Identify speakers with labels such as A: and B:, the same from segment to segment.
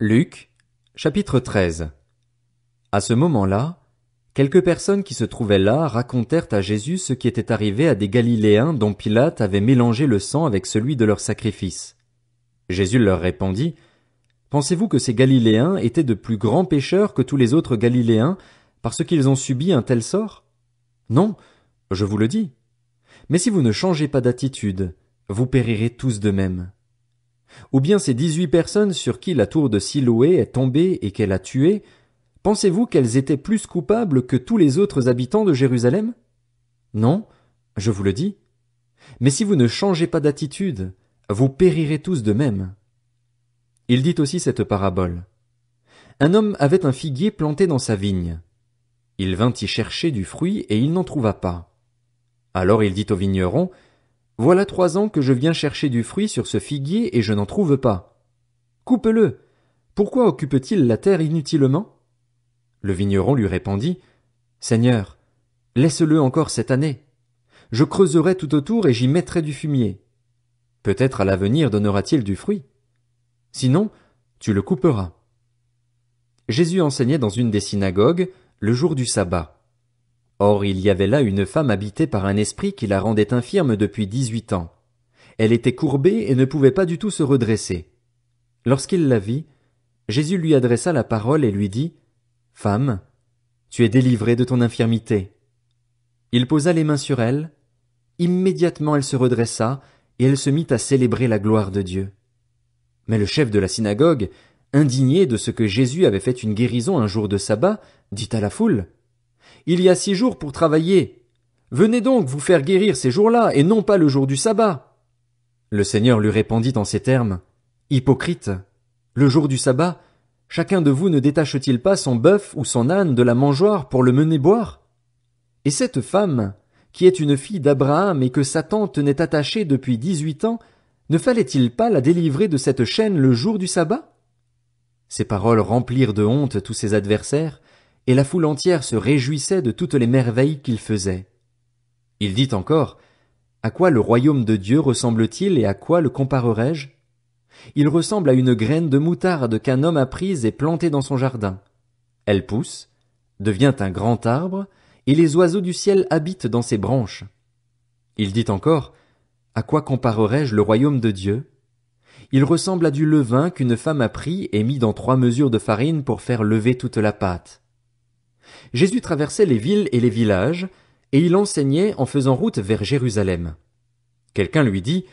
A: Luc, chapitre 13. À ce moment-là, quelques personnes qui se trouvaient là racontèrent à Jésus ce qui était arrivé à des Galiléens dont Pilate avait mélangé le sang avec celui de leur sacrifice. Jésus leur répondit, Pensez-vous que ces Galiléens étaient de plus grands pécheurs que tous les autres Galiléens parce qu'ils ont subi un tel sort? Non, je vous le dis. Mais si vous ne changez pas d'attitude, vous périrez tous de même. Ou bien ces dix-huit personnes sur qui la tour de Siloé est tombée et qu'elle a tuées, pensez-vous qu'elles étaient plus coupables que tous les autres habitants de Jérusalem Non, je vous le dis. Mais si vous ne changez pas d'attitude, vous périrez tous de même. Il dit aussi cette parabole. Un homme avait un figuier planté dans sa vigne. Il vint y chercher du fruit et il n'en trouva pas. Alors il dit au vigneron, voilà trois ans que je viens chercher du fruit sur ce figuier et je n'en trouve pas. Coupe-le. Pourquoi occupe-t-il la terre inutilement Le vigneron lui répondit Seigneur, laisse-le encore cette année. Je creuserai tout autour et j'y mettrai du fumier. Peut-être à l'avenir donnera-t-il du fruit. Sinon, tu le couperas. Jésus enseignait dans une des synagogues le jour du sabbat. Or il y avait là une femme habitée par un esprit qui la rendait infirme depuis dix-huit ans. Elle était courbée et ne pouvait pas du tout se redresser. Lorsqu'il la vit, Jésus lui adressa la parole et lui dit, Femme, tu es délivrée de ton infirmité. Il posa les mains sur elle, immédiatement elle se redressa, et elle se mit à célébrer la gloire de Dieu. Mais le chef de la synagogue, indigné de ce que Jésus avait fait une guérison un jour de sabbat, dit à la foule, il y a six jours pour travailler. Venez donc vous faire guérir ces jours-là, et non pas le jour du sabbat. Le Seigneur lui répondit en ces termes. Hypocrite. Le jour du sabbat, chacun de vous ne détache-t-il pas son bœuf ou son âne de la mangeoire pour le mener boire? Et cette femme, qui est une fille d'Abraham et que Satan tenait attachée depuis dix-huit ans, ne fallait-il pas la délivrer de cette chaîne le jour du sabbat? Ces paroles remplirent de honte tous ses adversaires, et la foule entière se réjouissait de toutes les merveilles qu'il faisait. Il dit encore, À quoi le royaume de Dieu ressemble-t-il et à quoi le comparerai-je? Il ressemble à une graine de moutarde qu'un homme a prise et plantée dans son jardin. Elle pousse, devient un grand arbre, et les oiseaux du ciel habitent dans ses branches. Il dit encore, À quoi comparerai-je le royaume de Dieu? Il ressemble à du levain qu'une femme a pris et mis dans trois mesures de farine pour faire lever toute la pâte. Jésus traversait les villes et les villages, et il enseignait en faisant route vers Jérusalem. Quelqu'un lui dit,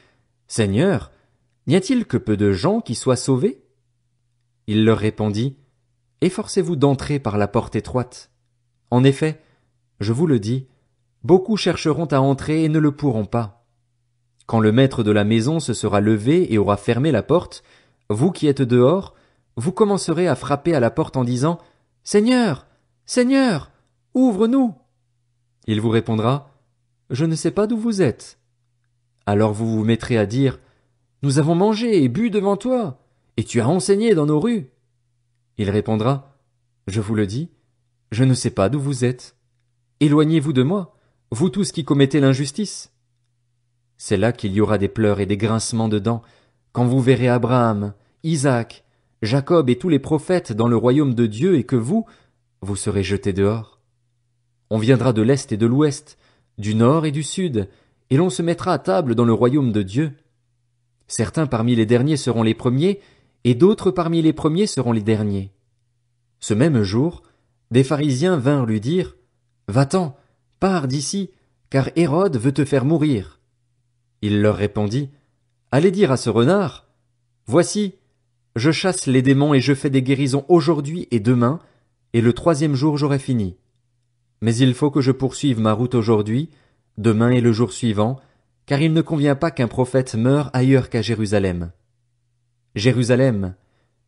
A: Seigneur, n'y a-t-il que peu de gens qui soient sauvés? Il leur répondit, Efforcez-vous d'entrer par la porte étroite. En effet, je vous le dis, beaucoup chercheront à entrer et ne le pourront pas. Quand le maître de la maison se sera levé et aura fermé la porte, vous qui êtes dehors, vous commencerez à frapper à la porte en disant, Seigneur, Seigneur, ouvre-nous. Il vous répondra, Je ne sais pas d'où vous êtes. Alors vous vous mettrez à dire, Nous avons mangé et bu devant toi, et tu as enseigné dans nos rues. Il répondra, Je vous le dis, je ne sais pas d'où vous êtes. Éloignez-vous de moi, vous tous qui commettez l'injustice. C'est là qu'il y aura des pleurs et des grincements de dents, quand vous verrez Abraham, Isaac, Jacob et tous les prophètes dans le royaume de Dieu, et que vous, vous serez jetés dehors. On viendra de l'est et de l'ouest, du nord et du sud, et l'on se mettra à table dans le royaume de Dieu. Certains parmi les derniers seront les premiers, et d'autres parmi les premiers seront les derniers. Ce même jour, des pharisiens vinrent lui dire, Va-t'en, pars d'ici, car Hérode veut te faire mourir. Il leur répondit, Allez dire à ce renard, Voici, je chasse les démons et je fais des guérisons aujourd'hui et demain, et le troisième jour j'aurai fini. Mais il faut que je poursuive ma route aujourd'hui, demain et le jour suivant, car il ne convient pas qu'un prophète meure ailleurs qu'à Jérusalem. Jérusalem,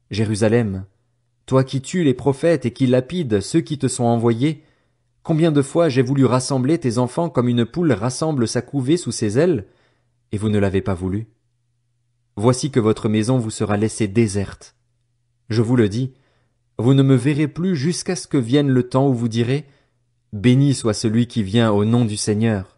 A: Jérusalem, toi qui tues les prophètes et qui lapides ceux qui te sont envoyés, combien de fois j'ai voulu rassembler tes enfants comme une poule rassemble sa couvée sous ses ailes, et vous ne l'avez pas voulu. Voici que votre maison vous sera laissée déserte. Je vous le dis, vous ne me verrez plus jusqu'à ce que vienne le temps où vous direz Béni soit celui qui vient au nom du Seigneur.